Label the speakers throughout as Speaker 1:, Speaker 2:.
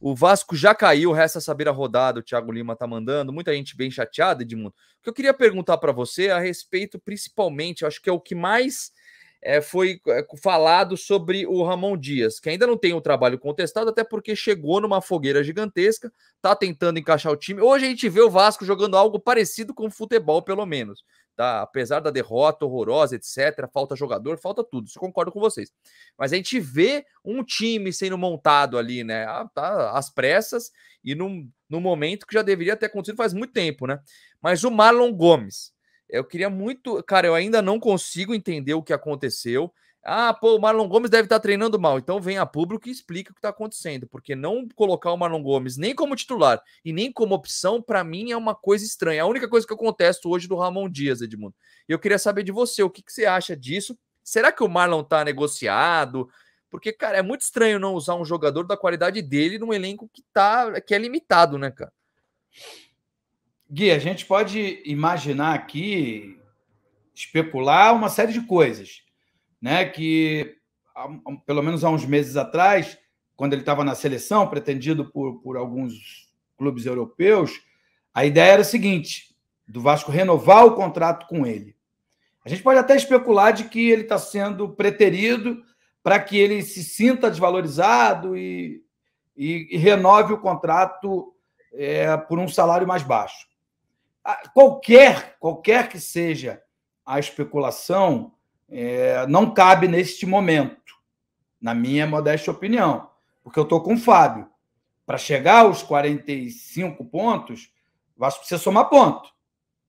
Speaker 1: O Vasco já caiu, resta saber a rodada. O Thiago Lima tá mandando. Muita gente bem chateada, Edmundo. O que eu queria perguntar para você é a respeito, principalmente, acho que é o que mais é, foi eh, falado sobre o Ramon Dias, que ainda não tem um trabalho contestado, até porque chegou numa fogueira gigantesca, tá tentando encaixar o time. Hoje a gente vê o Vasco jogando algo parecido com futebol, pelo menos. Tá? Apesar da derrota horrorosa, etc., falta jogador, falta tudo. Isso concordo com vocês. Mas a gente vê um time sendo montado ali, né? Tá às pressas e num, num momento que já deveria ter acontecido faz muito tempo, né? Mas o Marlon Gomes eu queria muito. Cara, eu ainda não consigo entender o que aconteceu. Ah, pô, o Marlon Gomes deve estar tá treinando mal. Então vem a público e explica o que está acontecendo. Porque não colocar o Marlon Gomes nem como titular e nem como opção, para mim, é uma coisa estranha. É a única coisa que eu contesto hoje do Ramon Dias, Edmundo. Eu queria saber de você, o que, que você acha disso? Será que o Marlon está negociado? Porque, cara, é muito estranho não usar um jogador da qualidade dele num elenco que, tá, que é limitado, né, cara?
Speaker 2: Gui, a gente pode imaginar aqui, especular uma série de coisas, né? Que pelo menos há uns meses atrás, quando ele estava na seleção, pretendido por, por alguns clubes europeus, a ideia era o seguinte: do Vasco renovar o contrato com ele. A gente pode até especular de que ele está sendo preterido para que ele se sinta desvalorizado e, e, e renove o contrato é, por um salário mais baixo. Ah, qualquer, qualquer que seja a especulação, é, não cabe neste momento, na minha modesta opinião, porque eu estou com o Fábio. Para chegar aos 45 pontos, o Vasco precisa somar ponto.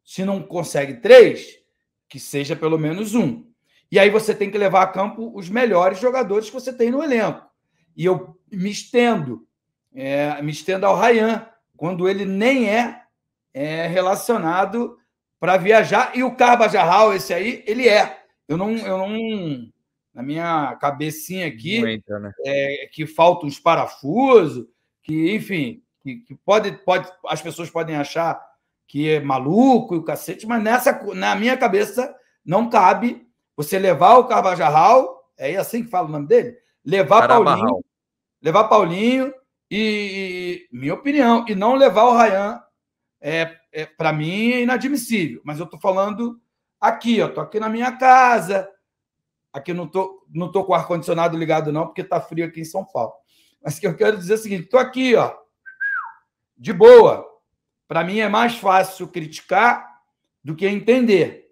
Speaker 2: Se não consegue três, que seja pelo menos um. E aí você tem que levar a campo os melhores jogadores que você tem no elenco. E eu me estendo, é, me estendo ao Rayan, quando ele nem é é relacionado para viajar. E o Carvajal esse aí, ele é. Eu não, eu não. Na minha cabecinha aqui, Muito, né? é, que falta uns parafusos, que, enfim, que, que, pode, pode, as pessoas podem achar que é maluco e o cacete, mas nessa, na minha cabeça não cabe você levar o Carvajal é assim que fala o nome dele? Levar Carabarral. Paulinho, levar Paulinho e, e, minha opinião, e não levar o Ryan é, é para mim é inadmissível. Mas eu estou falando aqui, estou aqui na minha casa. Aqui não estou não tô com o ar-condicionado ligado, não, porque está frio aqui em São Paulo. Mas que eu quero dizer é o seguinte: estou aqui, ó, de boa. Para mim é mais fácil criticar do que entender,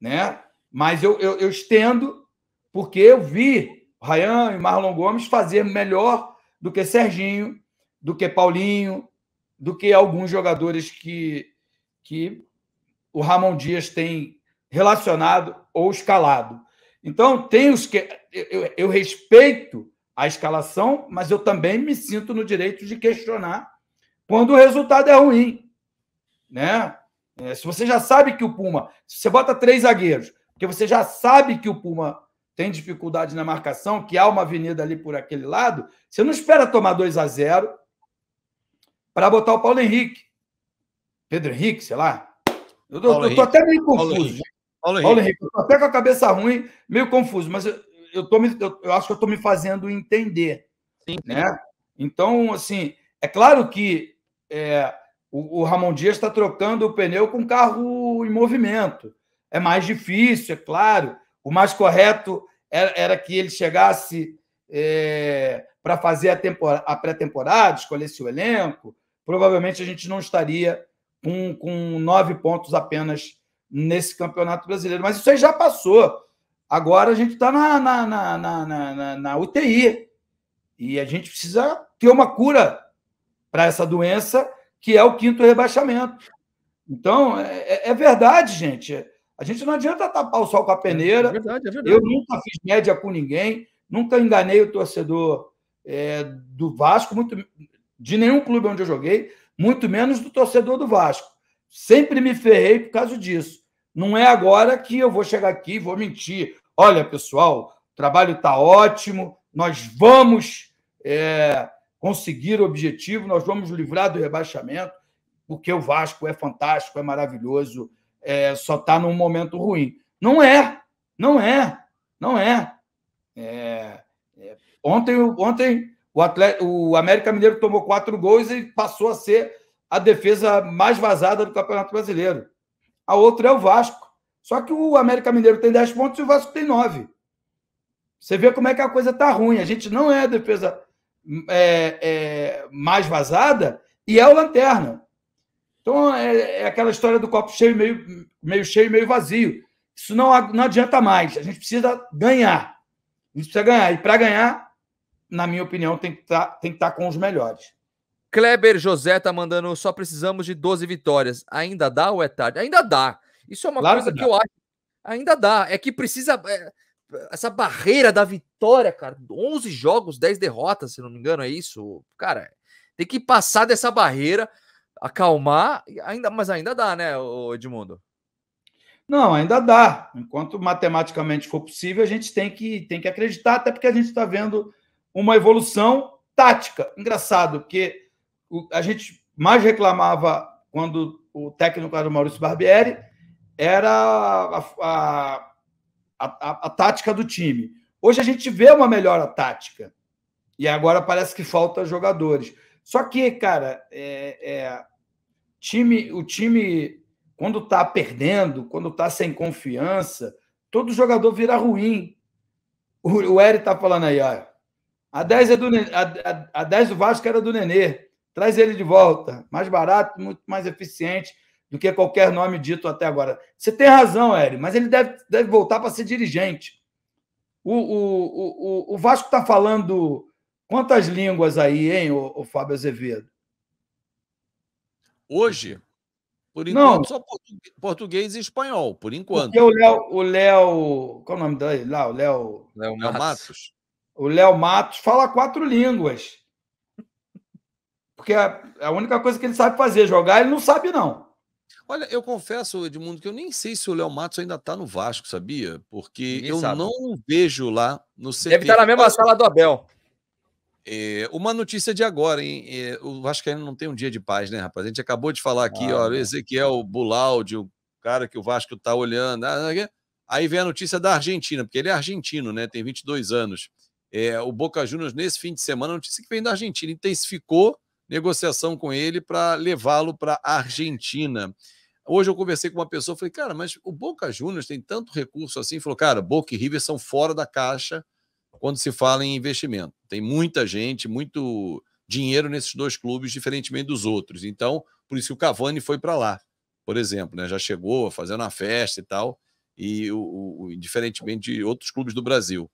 Speaker 2: né? Mas eu, eu, eu estendo porque eu vi Ryan e Marlon Gomes fazer melhor do que Serginho, do que Paulinho, do que alguns jogadores que, que o Ramon Dias tem relacionado ou escalado. Então, tem os que. Eu, eu respeito a escalação, mas eu também me sinto no direito de questionar quando o resultado é ruim. Né? É, se você já sabe que o Puma. Se você bota três zagueiros, porque você já sabe que o Puma tem dificuldade na marcação, que há uma avenida ali por aquele lado, você não espera tomar 2 a 0 para botar o Paulo Henrique. Pedro Henrique, sei lá. Eu tô, tô, tô até meio confuso. Paulo Henrique. Henrique. Henrique. até com a cabeça ruim, meio confuso, mas eu, eu, tô me, eu, eu acho que eu estou me fazendo entender. Sim. Né? Então, assim, é claro que é, o, o, Ramon Dias está trocando o pneu com carro em movimento. É mais difícil, é claro. O mais correto era, era que ele chegasse é, para fazer a, a pré-temporada, escolhesse o elenco, provavelmente a gente não estaria com, com nove pontos apenas nesse campeonato brasileiro. Mas isso aí já passou. Agora a gente está na, na, na, na, na, na UTI. E a gente precisa ter uma cura para essa doença, que é o quinto rebaixamento. Então, é, é, é, verdade, gente. A gente não adianta tapar o sol com a peneira. É verdade, é verdade. Eu nunca fiz média com ninguém, nunca enganei o torcedor é, do Vasco, muito, de nenhum clube onde eu joguei, muito menos do torcedor do Vasco. Sempre me ferrei por causa disso. Não é agora que eu vou chegar aqui e vou mentir. Olha, pessoal, o trabalho está ótimo, nós vamos é, conseguir o objetivo, nós vamos livrar do rebaixamento, porque o Vasco é fantástico, é maravilhoso, é, só está num momento ruim. Não é, não é, não é. é, é ontem, ontem o, Atlético, o América Mineiro tomou quatro gols e passou a ser a defesa mais vazada do Campeonato Brasileiro. A outra é o Vasco. Só que o América Mineiro tem 10 pontos e o Vasco tem 9. Você vê como é que a coisa tá ruim. A gente não é a defesa é, é, mais vazada e é o Lanterna. Então é, é, aquela história do copo cheio, meio, meio cheio, meio vazio. Isso não, não adianta mais. A gente precisa ganhar. A gente precisa ganhar. E para ganhar, na minha opinião, tem que tá, estar tá com os melhores.
Speaker 1: Kleber José tá mandando, só precisamos de 12 vitórias. Ainda dá ou é tarde? Ainda dá. Isso é uma claro coisa que, que eu acho. Ainda dá. É que precisa. É, essa barreira da vitória, cara. 11 jogos, 10 derrotas, se não me engano, é isso. Cara, tem que passar dessa barreira, acalmar, ainda, mas ainda dá, né,
Speaker 2: Edmundo? Não, ainda dá. Enquanto matematicamente for possível, a gente tem que, tem que acreditar, até porque a gente está vendo uma evolução tática. Engraçado, porque a gente mais reclamava quando o técnico era o Maurício Barbieri, era a, a, a, a, tática do time. Hoje a gente vê uma melhora tática. E agora parece que falta jogadores. Só que, cara, é, é, time, o time, quando está perdendo, quando está sem confiança, todo jogador vira ruim. O, o Eri tá falando aí, olha, a 10, é do, a, a, a do Vasco era do Nenê. Traz ele de volta. Mais barato, muito mais eficiente do que qualquer nome dito até agora. Você tem razão, Eri, mas ele deve, deve voltar para ser dirigente. O, o, o, o Vasco está falando quantas línguas aí, hein, o, o Fábio Azevedo? Hoje, por enquanto, Não. só
Speaker 3: português e espanhol, por enquanto. Porque o Léo,
Speaker 2: o Léo. Qual é o nome dele lá? O Léo. Léo Matos. Matos. O Léo Matos fala quatro línguas. Porque a, a única coisa que ele sabe fazer, jogar, ele não sabe, não. Olha, eu
Speaker 3: confesso, Edmundo, que eu nem sei se o Léo Matos ainda está no Vasco, sabia? Porque Ninguém eu sabe. não vejo lá no CT. Deve estar tá na mesma sala do Abel. É, uma notícia de agora, hein? É, o ainda não tem um dia de paz, né, rapaz? A gente acabou de falar aqui, ah, ó, Ezequiel Bulaldi, o cara que o Vasco está olhando. Ah, Aí vem a notícia da Argentina, porque ele é argentino, né? Tem 22 anos. É, o Boca Juniors, nesse fim de semana, é notícia que vem da Argentina, intensificou negociação com ele para levá-lo para a Argentina. Hoje eu conversei com uma pessoa, falei, cara, mas o Boca Juniors tem tanto recurso assim. Falou, cara, Boca e River são fora da caixa quando se fala em investimento. Tem muita gente, muito dinheiro nesses dois clubes, diferentemente dos outros. Então, por isso que o Cavani foi para lá, por exemplo, né? Já chegou fazendo a festa e tal, e o, o, diferentemente de outros clubes do Brasil.